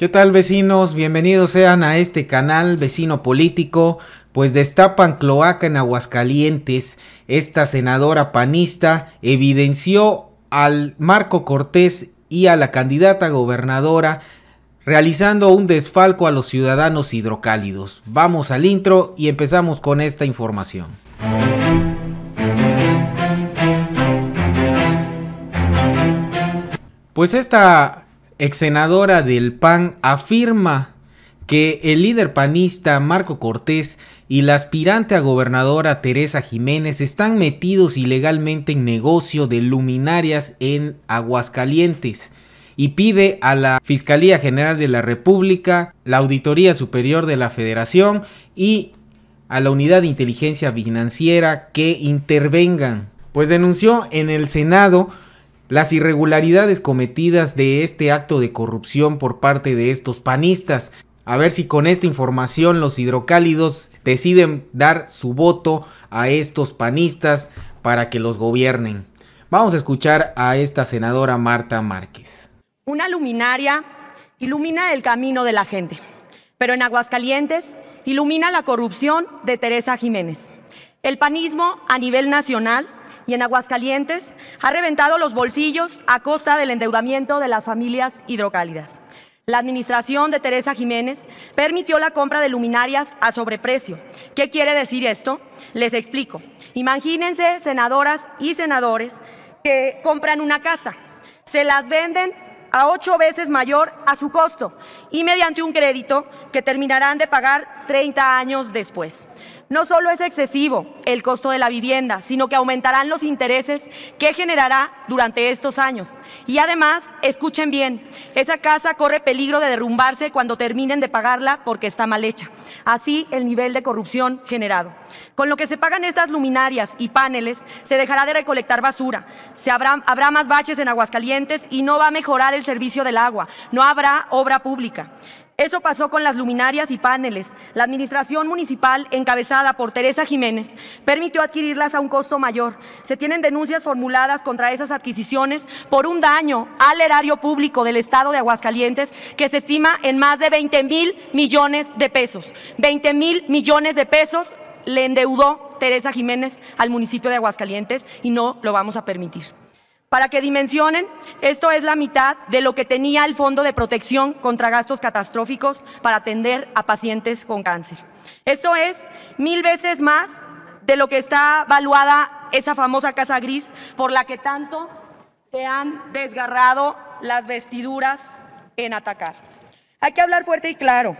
¿Qué tal vecinos? Bienvenidos sean a este canal vecino político, pues destapan cloaca en Aguascalientes. Esta senadora panista evidenció al Marco Cortés y a la candidata gobernadora realizando un desfalco a los ciudadanos hidrocálidos. Vamos al intro y empezamos con esta información. Pues esta ex senadora del PAN, afirma que el líder panista Marco Cortés y la aspirante a gobernadora Teresa Jiménez están metidos ilegalmente en negocio de luminarias en Aguascalientes y pide a la Fiscalía General de la República, la Auditoría Superior de la Federación y a la Unidad de Inteligencia Financiera que intervengan. Pues denunció en el Senado las irregularidades cometidas de este acto de corrupción por parte de estos panistas. A ver si con esta información los hidrocálidos deciden dar su voto a estos panistas para que los gobiernen. Vamos a escuchar a esta senadora Marta Márquez. Una luminaria ilumina el camino de la gente, pero en Aguascalientes ilumina la corrupción de Teresa Jiménez. El panismo a nivel nacional y en Aguascalientes ha reventado los bolsillos a costa del endeudamiento de las familias hidrocálidas. La administración de Teresa Jiménez permitió la compra de luminarias a sobreprecio. ¿Qué quiere decir esto? Les explico. Imagínense senadoras y senadores que compran una casa, se las venden a ocho veces mayor a su costo y mediante un crédito que terminarán de pagar 30 años después. No solo es excesivo el costo de la vivienda, sino que aumentarán los intereses que generará durante estos años. Y además, escuchen bien, esa casa corre peligro de derrumbarse cuando terminen de pagarla porque está mal hecha. Así el nivel de corrupción generado. Con lo que se pagan estas luminarias y paneles, se dejará de recolectar basura, se habrá, habrá más baches en Aguascalientes y no va a mejorar el servicio del agua, no habrá obra pública. Eso pasó con las luminarias y paneles. La administración municipal, encabezada por Teresa Jiménez, permitió adquirirlas a un costo mayor. Se tienen denuncias formuladas contra esas adquisiciones por un daño al erario público del Estado de Aguascalientes que se estima en más de 20 mil millones de pesos. 20 mil millones de pesos le endeudó Teresa Jiménez al municipio de Aguascalientes y no lo vamos a permitir. Para que dimensionen, esto es la mitad de lo que tenía el Fondo de Protección contra Gastos Catastróficos para atender a pacientes con cáncer. Esto es mil veces más de lo que está valuada esa famosa casa gris por la que tanto se han desgarrado las vestiduras en atacar. Hay que hablar fuerte y claro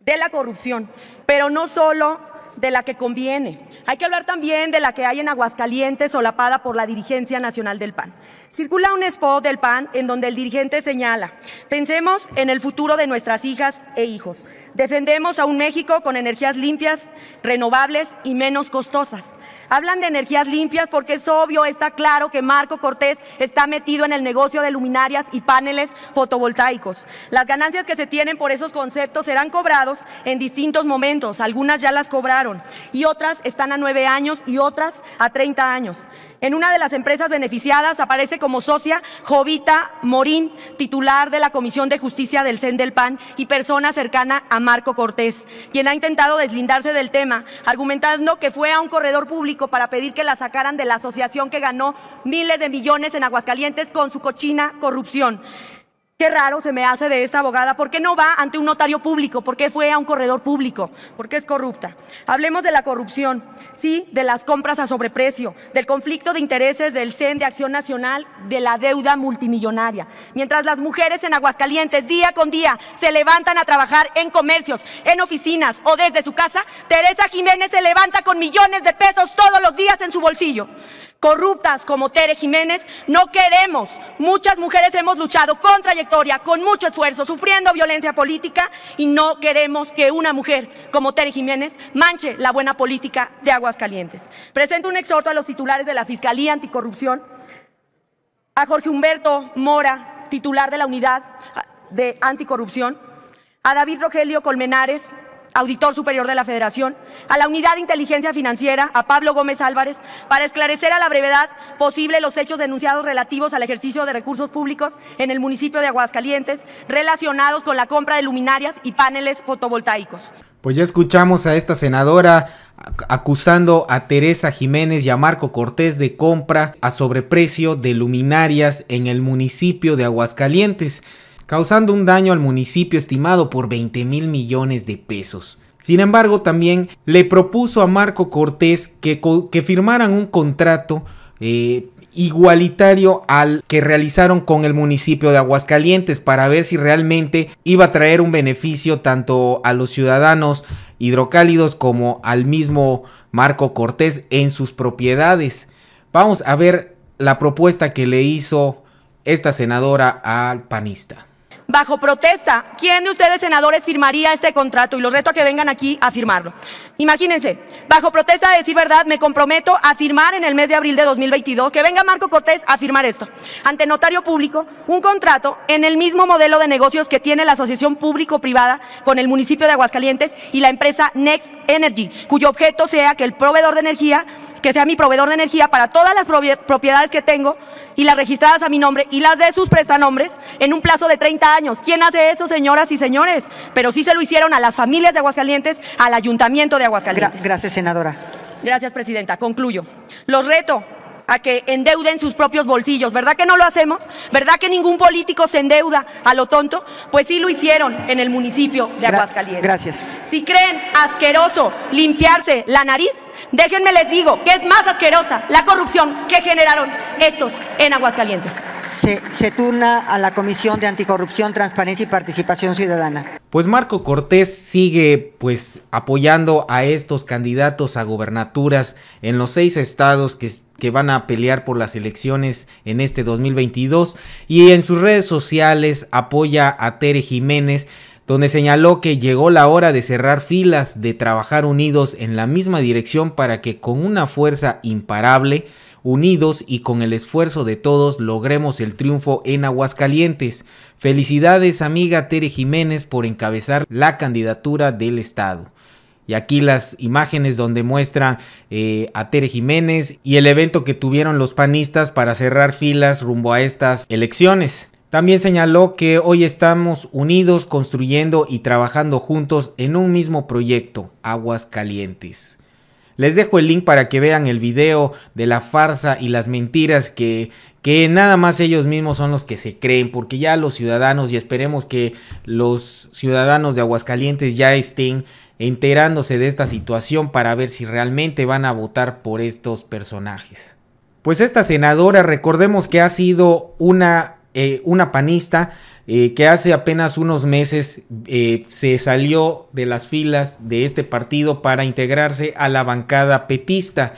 de la corrupción, pero no solo de la que conviene. Hay que hablar también de la que hay en Aguascalientes, solapada por la dirigencia nacional del PAN. Circula un spot del PAN en donde el dirigente señala, pensemos en el futuro de nuestras hijas e hijos. Defendemos a un México con energías limpias, renovables y menos costosas. Hablan de energías limpias porque es obvio, está claro que Marco Cortés está metido en el negocio de luminarias y paneles fotovoltaicos. Las ganancias que se tienen por esos conceptos serán cobrados en distintos momentos. Algunas ya las cobraron y otras están a nueve años y otras a 30 años. En una de las empresas beneficiadas aparece como socia Jovita Morín, titular de la Comisión de Justicia del CEN del PAN y persona cercana a Marco Cortés, quien ha intentado deslindarse del tema, argumentando que fue a un corredor público para pedir que la sacaran de la asociación que ganó miles de millones en Aguascalientes con su cochina corrupción. Qué raro se me hace de esta abogada. ¿Por qué no va ante un notario público? ¿Por qué fue a un corredor público? ¿Por qué es corrupta? Hablemos de la corrupción, sí, de las compras a sobreprecio, del conflicto de intereses del CEN de Acción Nacional, de la deuda multimillonaria. Mientras las mujeres en Aguascalientes día con día se levantan a trabajar en comercios, en oficinas o desde su casa, Teresa Jiménez se levanta con millones de pesos todos los días en su bolsillo corruptas como Tere Jiménez, no queremos. Muchas mujeres hemos luchado con trayectoria, con mucho esfuerzo, sufriendo violencia política y no queremos que una mujer como Tere Jiménez manche la buena política de Aguascalientes. Presento un exhorto a los titulares de la Fiscalía Anticorrupción, a Jorge Humberto Mora, titular de la Unidad de Anticorrupción, a David Rogelio Colmenares, Auditor Superior de la Federación, a la Unidad de Inteligencia Financiera, a Pablo Gómez Álvarez, para esclarecer a la brevedad posible los hechos denunciados relativos al ejercicio de recursos públicos en el municipio de Aguascalientes relacionados con la compra de luminarias y paneles fotovoltaicos. Pues ya escuchamos a esta senadora acusando a Teresa Jiménez y a Marco Cortés de compra a sobreprecio de luminarias en el municipio de Aguascalientes causando un daño al municipio estimado por 20 mil millones de pesos. Sin embargo, también le propuso a Marco Cortés que, firmaran un contrato eh, igualitario al que realizaron con el municipio de Aguascalientes para ver si realmente iba a traer un beneficio tanto a los ciudadanos hidrocálidos como al mismo Marco Cortés en sus propiedades. Vamos a ver la propuesta que le hizo esta senadora al panista bajo protesta. ¿Quién de ustedes, senadores, firmaría este contrato? Y los reto a que vengan aquí a firmarlo. Imagínense, bajo protesta de decir verdad, me comprometo a firmar en el mes de abril de 2022, que venga Marco Cortés a firmar esto, ante notario público, un contrato en el mismo modelo de negocios que tiene la asociación público-privada con el municipio de Aguascalientes y la empresa Next Energy, cuyo objeto sea que el proveedor de energía que sea mi proveedor de energía para todas las propiedades que tengo y las registradas a mi nombre y las de sus prestanombres en un plazo de 30 años. ¿Quién hace eso, señoras y señores? Pero sí se lo hicieron a las familias de Aguascalientes, al ayuntamiento de Aguascalientes. gracias, senadora. Gracias, presidenta. Concluyo. Los reto a que endeuden sus propios bolsillos. ¿Verdad que no lo hacemos? ¿Verdad que ningún político se endeuda a lo tonto? Pues sí lo hicieron en el municipio de Aguascalientes. Gracias. Si creen asqueroso limpiarse la nariz, Déjenme les digo que es más asquerosa la corrupción que generaron estos en Aguascalientes. Se, turna a la Comisión de Anticorrupción, Transparencia y Participación Ciudadana. Pues Marco Cortés sigue pues apoyando a estos candidatos a gobernaturas en los seis estados que, que van a pelear por las elecciones en este 2022 y en sus redes sociales apoya a Tere Jiménez donde señaló que llegó la hora de cerrar filas, de trabajar unidos en la misma dirección para que con una fuerza imparable, unidos y con el esfuerzo de todos logremos el triunfo en Aguascalientes. Felicidades amiga Tere Jiménez por encabezar la candidatura del Estado. Y aquí las imágenes donde muestra eh, a Tere Jiménez y el evento que tuvieron los panistas para cerrar filas rumbo a estas elecciones. También señaló que hoy estamos unidos construyendo y trabajando juntos en un mismo proyecto, Aguascalientes. Les dejo el link para que vean el video de la farsa y las mentiras que, que nada más ellos mismos son los que se creen, porque ya los ciudadanos, y esperemos que los ciudadanos de Aguascalientes ya estén enterándose de esta situación para ver si realmente van a votar por estos personajes. Pues esta senadora, recordemos que ha sido una eh, una panista eh, que hace apenas unos meses eh, se salió de las filas de este partido para integrarse a la bancada petista.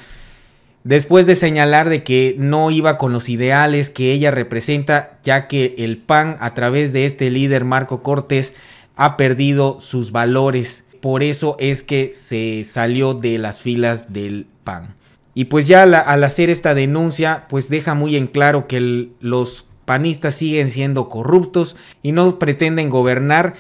Después de señalar de que no iba con los ideales que ella representa, ya que el PAN a través de este líder Marco Cortés ha perdido sus valores. Por eso es que se salió de las filas del PAN. Y pues ya al, hacer esta denuncia, pues deja muy en claro que los panistas siguen siendo corruptos y no pretenden gobernar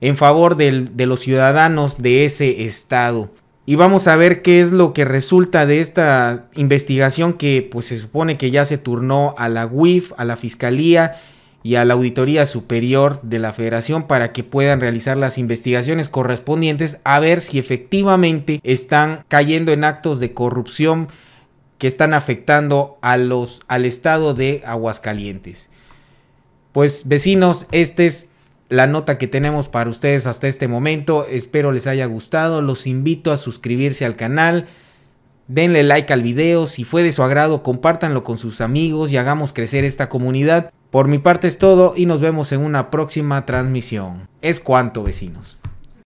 en favor de los ciudadanos de ese estado. Y vamos a ver qué es lo que resulta de esta investigación que pues se supone que ya se turnó a la UIF, a la Fiscalía y a la Auditoría Superior de la Federación para que puedan realizar las investigaciones correspondientes a ver si efectivamente están cayendo en actos de corrupción que están afectando a los, al estado de Aguascalientes. Pues vecinos, esta es la nota que tenemos para ustedes hasta este momento. Espero les haya gustado. Los invito a suscribirse al canal. Denle like al video. Si fue de su agrado, compártanlo con sus amigos y hagamos crecer esta comunidad. Por mi parte es todo y nos vemos en una próxima transmisión. Es cuanto, vecinos.